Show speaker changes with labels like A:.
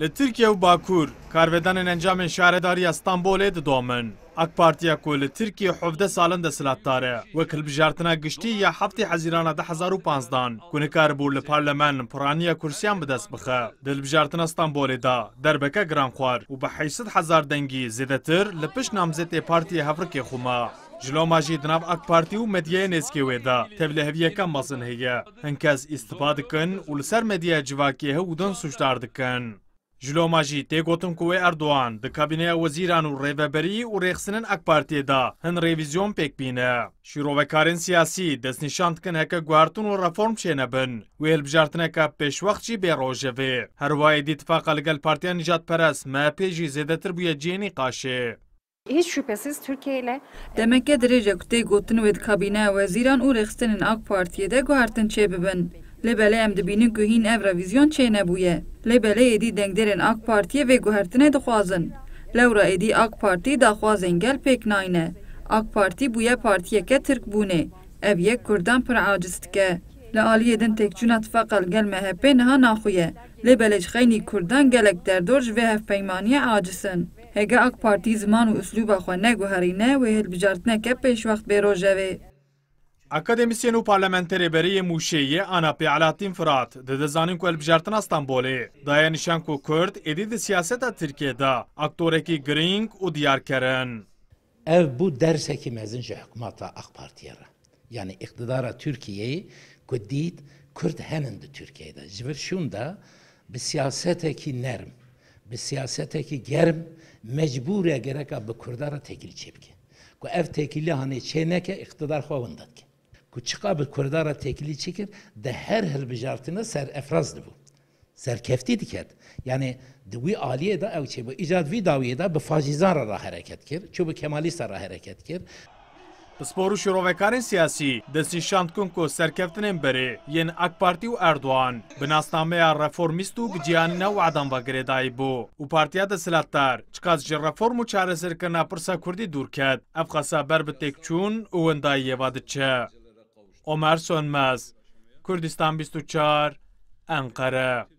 A: Li Tirkiye û Bakur karvedanên encamên şaredariya Stanbolê didomin. Ak Partiya ku li Tirkiye hevde salan de silatdar e. Wek hilbijartina giştî ya heftê hezîrana 2015dan ku nikaribû li parlemen piraniya kursiyan bi dest bixe. Di hilbijartina Stanbolê da derbeke giran xwar û bi heysit hezar dengî zêdetir li piş namzetê e Partiya Hevrekê xuma. جلو ماژی Ak ئەک پارتی و مەدیە نێزکی وێدا تەب لە هەویەکە مەسن هەیە هەنکەس ئیسپا دکن و لەسەر مەدیە جیواکی هە ودن سوشدار دکن. Erdoğan de kabîneya wezîran û rêveberî û rêxsinin ek partiyê da hin rêvizyon pêk bîne. Şîrovekarên siyasî destnîşan heke guhartin û reform şêne bin wê hilbijartineka pêşwext jî bê rojevê. Herwayê dîtifaqa li gel Partiya Nijatperest MHP jî zêdetir bûye cênî
B: hiç şüphesiz Türkiye ile e, Demeke derece kutey gotun ve kabine veziran u rextinin AK Parti'ye de guhartin çebibin. Lebele em dibinin gühin evravizyon çeyne buye. Lebele edi dengderin AK Parti'ye ve guhartine dixwazin. Laura edi AK Parti daxwazên gel pek nayne. AK Parti buye partiyeke Türk bune. Ev yek Kurdan pir aciz dike. Li aliyê din têkçûna tifaqel gel MHP niha naxuye. Lê belêcxeynî Kurdan gelek derdorj ve vê hevpeymaniye acisin. هگه اک پارتی زمان و اسلوب خو نگوهرینه و هل بجارتنه که پیش وقت بیروژوه
A: اکادمیسین و پارلمنتری بری موشیه آنا پیعلاتین فرات ده دزانین که البجارتن استانبولی دایا نشان که کرد ایدی ده سیاست ترکیه دا اکتورکی گرینگ و دیار کرن
C: ev bu derseki mezince hükümata AK Parti'ye yani iktidara Türkiye'yi gudit Kürt henindi Türkiye'de. Zivir şunda bir siyaseteki nerm, bir siyaseteki germ, مجبوره گرکا به کردارا تکیل چه بکه کو اف تکیلی هانی چه نکه اقتدار خواهندد که کو چقا به کردارا تکیلی چه کر ده هر هر بجارتنه سر افراز دبو سر کفتی دکد یعنی دوی عالیه دا او چه با ایجاد وی داویه دا به فاشیزان را حرکت کرد چو به کمالیست را حرکت کرد
A: بسپورو شروع و سیاسی دستشاند کن که سرکفت بره، بره یعنی پارتی و اردوان بنستامه رفورمیست و بجیان نو عدن و او بود و پارتیات سلطر ج رفورم و چهار سرکنه پرسا کردی دور کد افخاسه بر چون تکچون او اندایی یواده چه اومر سونمز کردیستان 24 انقره